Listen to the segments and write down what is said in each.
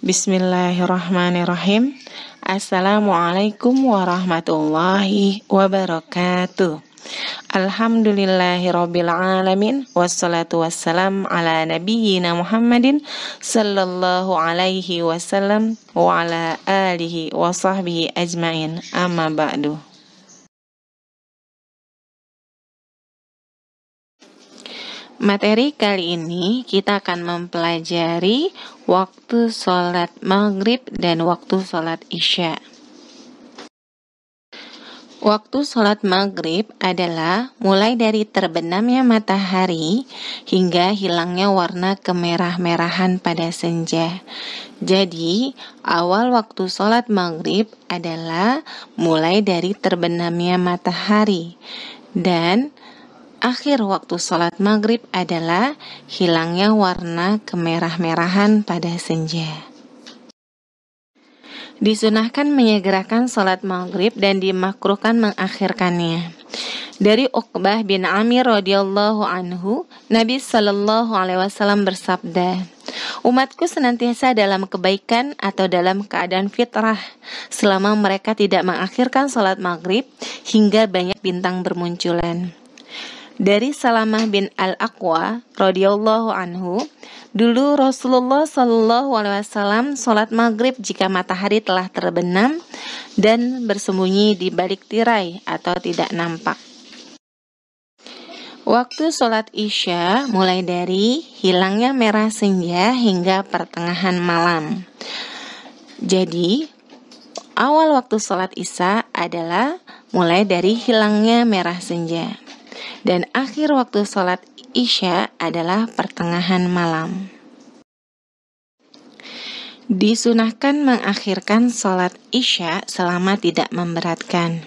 Bismillahirrahmanirrahim. Assalamualaikum warahmatullahi wabarakatuh. Alhamdulillahirrabbilalamin Wassalatu wassalam ala nabiyyina Muhammadin Sallallahu alaihi wasallam Wa ala alihi wa sahbihi ajmain Amma ba'du Materi kali ini kita akan mempelajari waktu sholat maghrib dan waktu sholat isya. Waktu sholat maghrib adalah mulai dari terbenamnya matahari hingga hilangnya warna kemerah-merahan pada senja. Jadi, awal waktu sholat maghrib adalah mulai dari terbenamnya matahari dan akhir waktu sholat maghrib adalah hilangnya warna kemerah-merahan pada senja. Disunahkan menyegerakan sholat maghrib dan dimakruhkan mengakhirkannya. Dari Uqbah bin Amir radhiyallahu anhu, Nabi Shallallahu alaihi wasallam bersabda, "Umatku senantiasa dalam kebaikan atau dalam keadaan fitrah selama mereka tidak mengakhirkan sholat maghrib hingga banyak bintang bermunculan." dari Salamah bin Al-Aqwa radhiyallahu anhu, dulu Rasulullah shallallahu alaihi wasallam salat maghrib jika matahari telah terbenam dan bersembunyi di balik tirai atau tidak nampak. Waktu sholat Isya mulai dari hilangnya merah senja hingga pertengahan malam. Jadi, awal waktu sholat Isya adalah mulai dari hilangnya merah senja dan akhir waktu sholat Isya adalah pertengahan malam. Disunahkan mengakhirkan sholat Isya selama tidak memberatkan.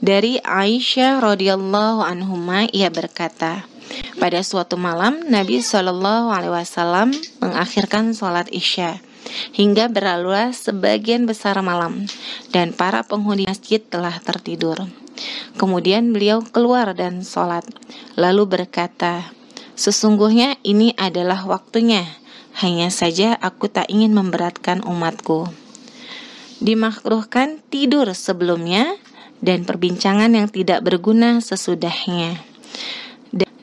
Dari Aisyah radhiyallahu anhuma ia berkata, pada suatu malam Nabi Shallallahu alaihi wasallam mengakhirkan sholat Isya hingga berlalu sebagian besar malam dan para penghuni masjid telah tertidur. Kemudian beliau keluar dan sholat, lalu berkata, "Sesungguhnya ini adalah waktunya, hanya saja aku tak ingin memberatkan umatku." Dimakruhkan tidur sebelumnya dan perbincangan yang tidak berguna sesudahnya.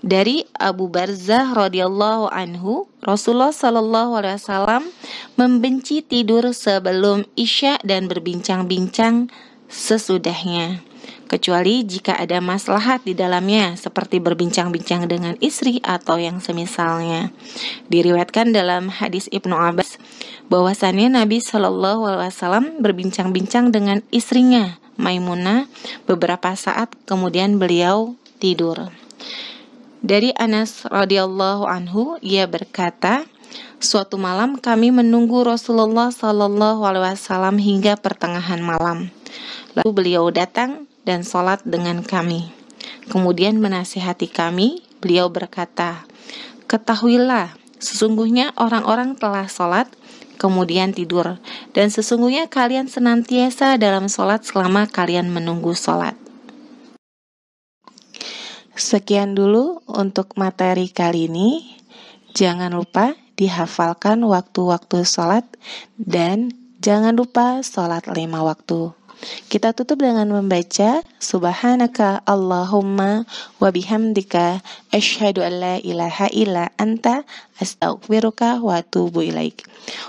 Dari Abu Barzah radhiyallahu anhu, Rasulullah shallallahu alaihi wasallam membenci tidur sebelum isya dan berbincang-bincang sesudahnya kecuali jika ada maslahat di dalamnya, seperti berbincang-bincang dengan istri atau yang semisalnya. Diriwayatkan dalam hadis Ibnu Abbas bahwasannya Nabi Shallallahu Alaihi Wasallam berbincang-bincang dengan istrinya Maimunah beberapa saat kemudian beliau tidur. Dari Anas radhiyallahu anhu ia berkata, Suatu malam kami menunggu Rasulullah Shallallahu Alaihi Wasallam hingga pertengahan malam. Lalu beliau datang dan sholat dengan kami. Kemudian menasihati kami, beliau berkata, Ketahuilah, sesungguhnya orang-orang telah sholat, kemudian tidur, dan sesungguhnya kalian senantiasa dalam sholat selama kalian menunggu sholat. Sekian dulu untuk materi kali ini. Jangan lupa dihafalkan waktu-waktu sholat dan jangan lupa sholat lima waktu. Kita tutup dengan membaca Subhanaka Allahumma wa bihamdika asyhadu an la ilaha illa anta astaghfiruka wa atubu ilaik.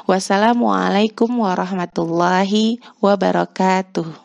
Wassalamualaikum warahmatullahi wabarakatuh.